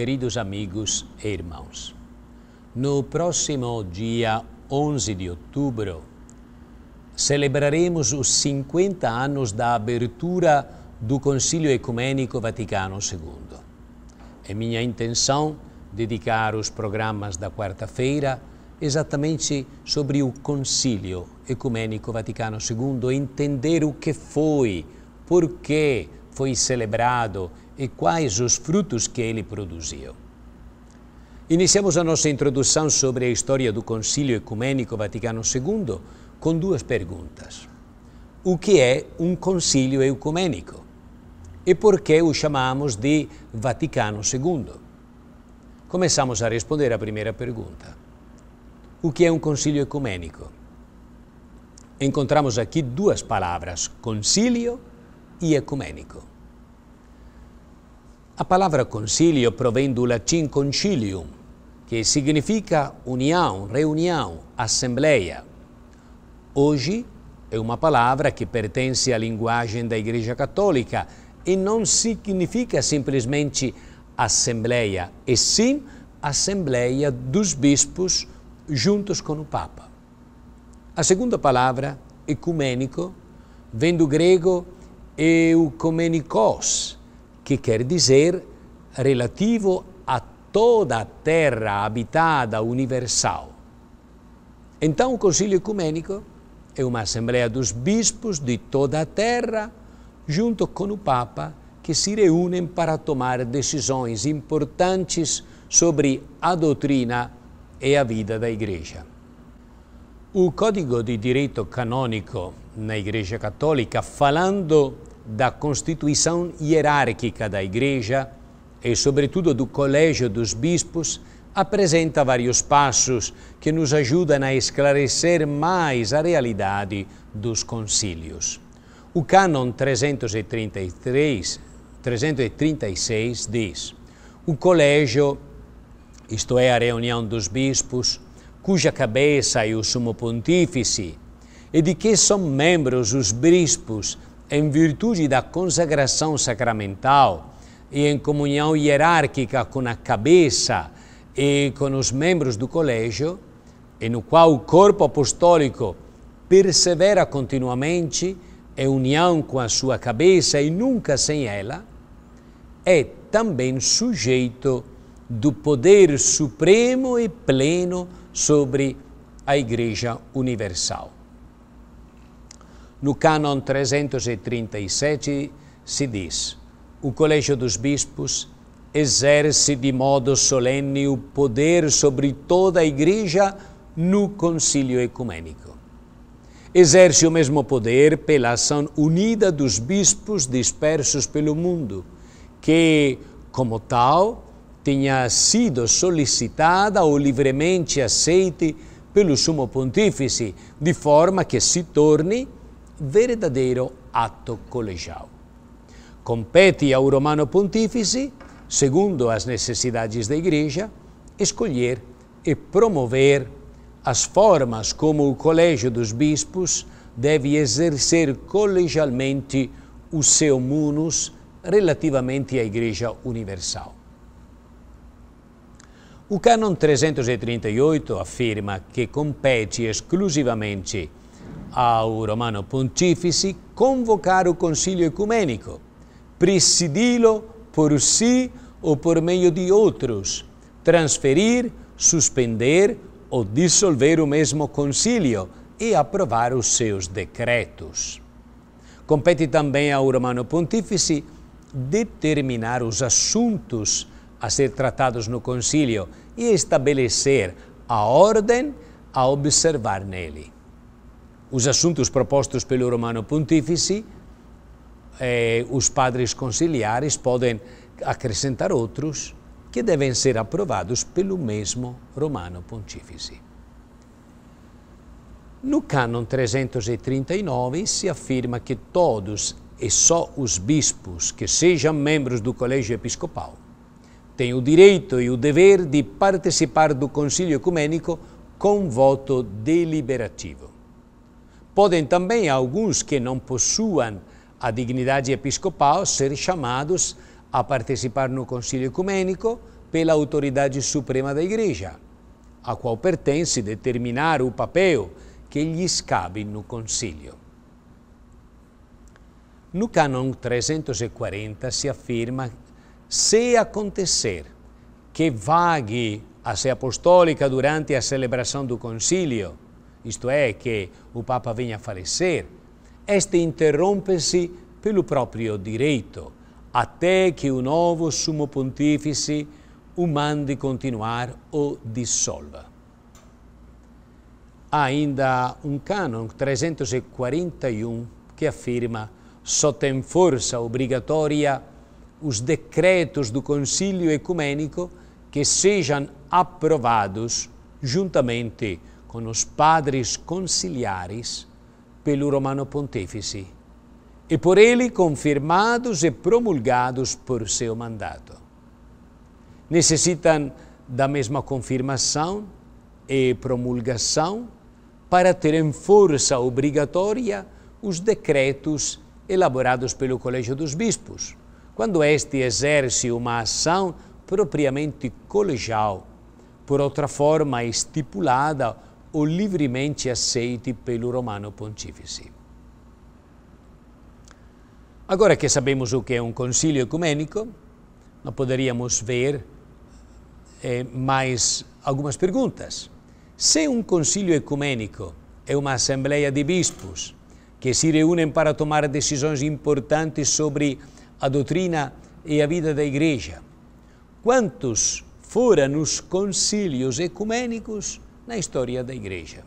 Queridos amigos e irmãos, no próximo dia 11 de outubro, celebraremos os 50 anos da abertura do Concílio Ecumênico Vaticano II. É minha intenção dedicar os programas da quarta-feira exatamente sobre o Concílio Ecumênico Vaticano II, entender o que foi, por que foi celebrado e quais os frutos que ele produziu. Iniciamos a nossa introdução sobre a história do Concílio Ecumênico Vaticano II com duas perguntas. O que é um concílio ecumênico? E por que o chamamos de Vaticano II? Começamos a responder à primeira pergunta. O que é um concílio ecumênico? Encontramos aqui duas palavras, concílio e ecumênico. A palavra concílio provém do latim concilium, que significa união, reunião, assembleia. Hoje é uma palavra que pertence à linguagem da Igreja Católica e não significa simplesmente assembleia, e sim assembleia dos bispos juntos com o Papa. A segunda palavra, ecumênico, vem do grego eucomenikos, que quer dizer relativo a toda a terra habitada universal. Então, o Concílio Ecumênico é uma assembleia dos bispos de toda a terra, junto com o Papa, que se reúnem para tomar decisões importantes sobre a doutrina e a vida da Igreja. O Código de Direito Canônico na Igreja Católica, falando da constituição hierárquica da Igreja e, sobretudo, do Colégio dos Bispos, apresenta vários passos que nos ajudam a esclarecer mais a realidade dos concílios. O Cânon 333, 336 diz: O colégio, isto é, a reunião dos bispos, cuja cabeça é o sumo pontífice, e de que são membros os bispos em virtude da consagração sacramental e em comunhão hierárquica com a cabeça e com os membros do colégio, e no qual o corpo apostólico persevera continuamente em união com a sua cabeça e nunca sem ela, é também sujeito do poder supremo e pleno sobre a Igreja Universal. No cânon 337 se diz: O Colégio dos Bispos exerce de modo solene o poder sobre toda a Igreja no Concílio Ecumênico. Exerce o mesmo poder pela ação unida dos bispos dispersos pelo mundo, que, como tal, tenha sido solicitada ou livremente aceite pelo Sumo Pontífice, de forma que se torne verdadeiro atto colegial. Compete ao Romano Pontífice, segundo as necessidades da Igreja, escolher e promover as formas como o Colégio dos Bispos deve exercer colegialmente o seu munus relativamente à Igreja Universal. O Cânon 338 afirma que compete exclusivamente ao Romano Pontífice convocar o Concílio Ecumênico, presidi-lo por si ou por meio de outros, transferir, suspender ou dissolver o mesmo concílio e aprovar os seus decretos. Compete também ao Romano Pontífice determinar os assuntos a ser tratados no concílio e estabelecer a ordem a observar nele os assuntos propostos pelo Romano Pontífice, eh, os padres conciliares podem acrescentar outros que devem ser aprovados pelo mesmo Romano Pontífice. No cânon 339 se afirma que todos e só os bispos que sejam membros do colégio episcopal têm o direito e o dever de participar do concílio ecumênico com voto deliberativo. Podem também alguns que não possuam a dignidade episcopal ser chamados a participar no Concílio Ecumênico pela autoridade suprema da Igreja, a qual pertence determinar o papel que lhes cabe no Concílio. No Cânon 340 se afirma: se acontecer que vague a sé apostólica durante a celebração do Concílio, isto é, que o Papa venha a falecer, este interrompe-se pelo próprio direito, até que o novo Sumo Pontífice o mande continuar ou dissolva. Há ainda um cânon 341 que afirma só tem força obrigatória os decretos do Concílio Ecumênico que sejam aprovados juntamente con os padres conciliares pelo Romano Pontífice e por ele confirmados e promulgados por seu mandato. Necessitam da mesma confirmação e promulgação para terem força obrigatória os decretos elaborados pelo Colégio dos Bispos, quando este exerce uma ação propriamente colegial, por outra forma estipulada ou livremente aceite pelo Romano Pontífice. Agora que sabemos o que é um concílio ecumênico, nós poderíamos ver eh, mais algumas perguntas. Se um concílio ecumênico é uma assembleia de bispos que se reúnem para tomar decisões importantes sobre a doutrina e a vida da Igreja, quantos foram os concílios ecumênicos na história da Igreja.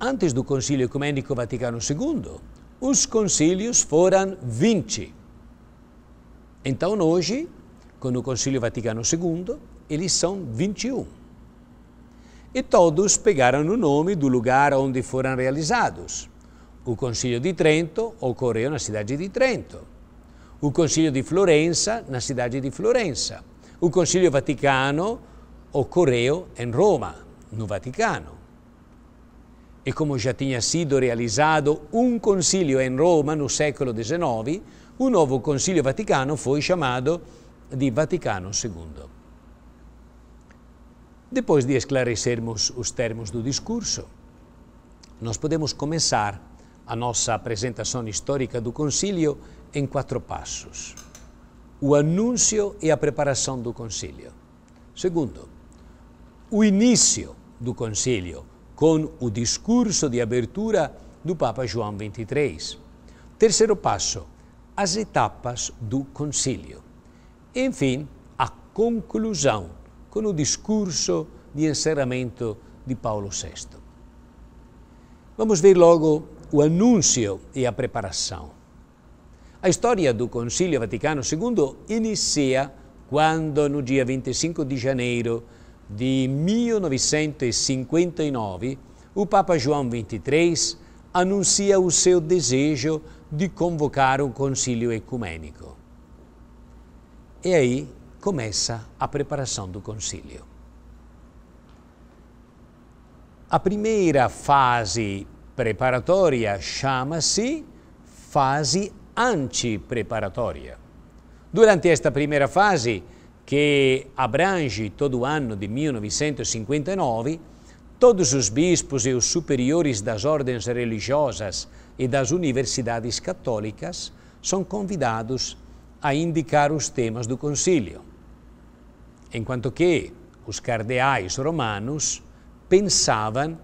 Antes do Concílio Ecumênico Vaticano II, os concílios foram 20. Então, hoje, com o Concílio Vaticano II, eles são 21. E todos pegaram o nome do lugar onde foram realizados. O Concílio de Trento ocorreu na cidade de Trento. O Concílio de Florença, na cidade de Florença. O Concílio Vaticano ocorreu em Roma, no Vaticano. E como já tinha sido realizado um concílio em Roma no século XIX, o novo Concílio Vaticano foi chamado de Vaticano II. Depois de esclarecermos os termos do discurso, nós podemos começar a nossa apresentação histórica do Concílio em quatro passos. O anúncio e a preparação do Concílio. Segundo, o início do concílio com o discurso de abertura do Papa João XXIII. Terceiro passo, as etapas do concílio. Enfim, a conclusão com o discurso de encerramento de Paulo VI. Vamos ver logo o anúncio e a preparação. A história do Concílio Vaticano II inicia quando, no dia 25 de janeiro de 1959, o Papa João XXIII anuncia o seu desejo de convocar um concílio ecumênico. E aí começa a preparação do concílio. A primeira fase preparatória chama-se fase antipreparatória. Durante esta primeira fase, que abrange todo o ano de 1959, todos os bispos e os superiores das ordens religiosas e das universidades católicas são convidados a indicar os temas do concílio, enquanto que os cardeais romanos pensavam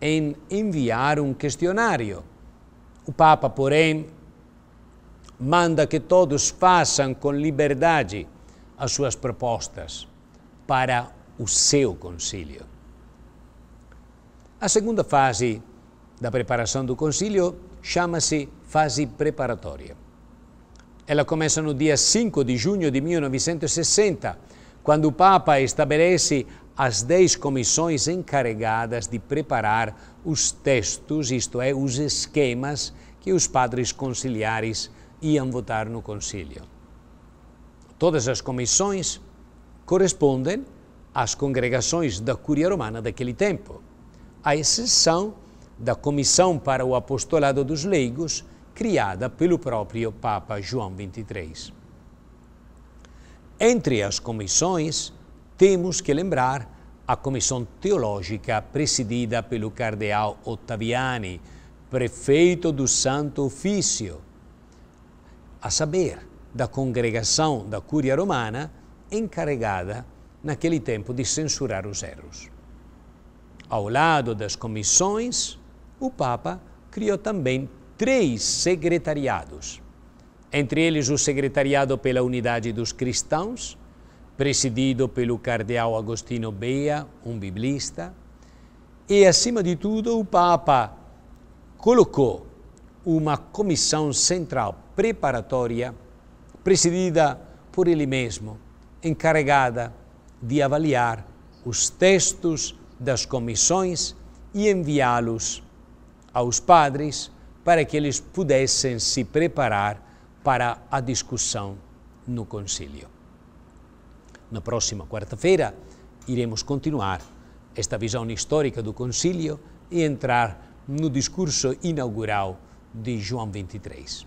em enviar um questionário. O Papa, porém, manda que todos façam com liberdade as suas propostas para o seu concílio. A segunda fase da preparação do concílio chama-se fase preparatória. Ela começa no dia 5 de junho de 1960, quando o Papa estabelece as dez comissões encarregadas de preparar os textos, isto é, os esquemas que os padres conciliares iam votar no concílio. Todas as comissões correspondem às congregações da Curia Romana daquele tempo, à exceção da Comissão para o Apostolado dos Leigos, criada pelo próprio Papa João XXIII. Entre as comissões, temos que lembrar a Comissão Teológica presidida pelo Cardeal Ottaviani, prefeito do Santo Ofício, a saber, da congregação da Cúria Romana, encarregada naquele tempo de censurar os erros. Ao lado das comissões, o Papa criou também três secretariados. Entre eles, o Secretariado pela Unidade dos Cristãos, presidido pelo cardeal Agostino Bea, um biblista, e, acima de tudo, o Papa colocou uma comissão central preparatória presidida por ele mesmo, encarregada de avaliar os textos das comissões e enviá-los aos padres para que eles pudessem se preparar para a discussão no concílio. Na próxima quarta-feira, iremos continuar esta visão histórica do concílio e entrar no discurso inaugural de João 23.